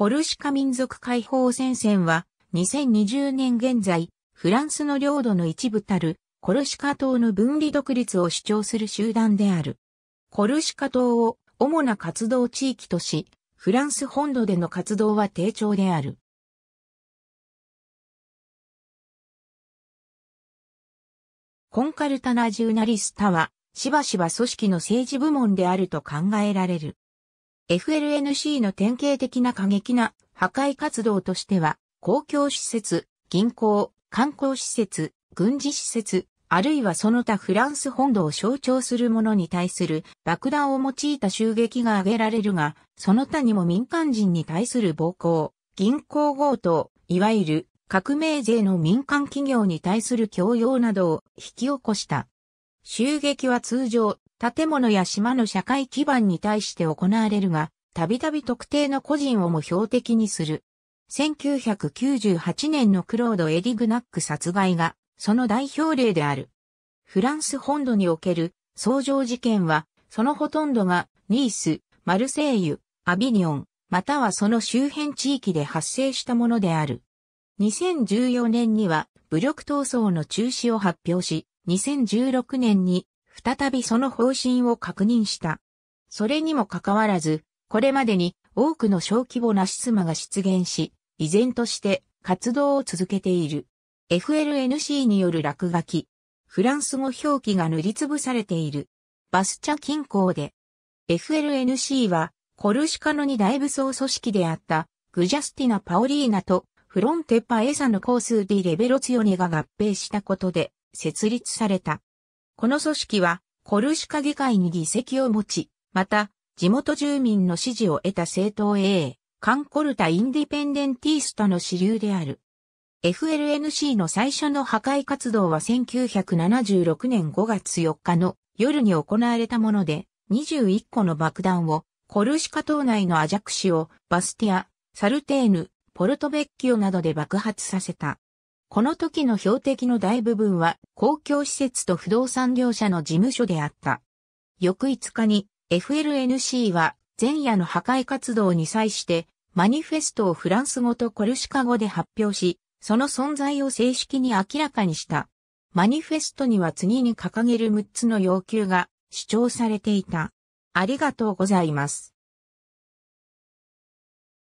コルシカ民族解放戦線は、2020年現在、フランスの領土の一部たる、コルシカ島の分離独立を主張する集団である。コルシカ島を主な活動地域とし、フランス本土での活動は低調である。コンカルタナジューナリスタは、しばしば組織の政治部門であると考えられる。FLNC の典型的な過激な破壊活動としては、公共施設、銀行、観光施設、軍事施設、あるいはその他フランス本土を象徴するものに対する爆弾を用いた襲撃が挙げられるが、その他にも民間人に対する暴行、銀行強盗、いわゆる革命税の民間企業に対する強要などを引き起こした。襲撃は通常建物や島の社会基盤に対して行われるが、たびたび特定の個人をも標的にする。1998年のクロード・エディグナック殺害が、その代表例である。フランス本土における、創上事件は、そのほとんどが、ニース、マルセイユ、アビニオン、またはその周辺地域で発生したものである。2014年には、武力闘争の中止を発表し、2016年に再びその方針を確認した。それにもかかわらず、これまでに多くの小規模なシスマが出現し、依然として活動を続けている。FLNC による落書き。フランス語表記が塗りつぶされている。バスチャ近郊で。FLNC は、コルシカの二大武装組織であった、グジャスティナ・パオリーナと、フロンテ・ッパエサのコース・ディ・レベロツヨネが合併したことで、設立された。この組織は、コルシカ議会に議席を持ち、また、地元住民の支持を得た政党 a カンコルタ・インディペンデンティーストの支流である。FLNC の最初の破壊活動は1976年5月4日の夜に行われたもので、21個の爆弾を、コルシカ島内のアジャクシオ、バスティア、サルテーヌ、ポルトベッキオなどで爆発させた。この時の標的の大部分は公共施設と不動産業者の事務所であった。翌5日に FLNC は前夜の破壊活動に際してマニフェストをフランス語とコルシカ語で発表し、その存在を正式に明らかにした。マニフェストには次に掲げる6つの要求が主張されていた。ありがとうございます。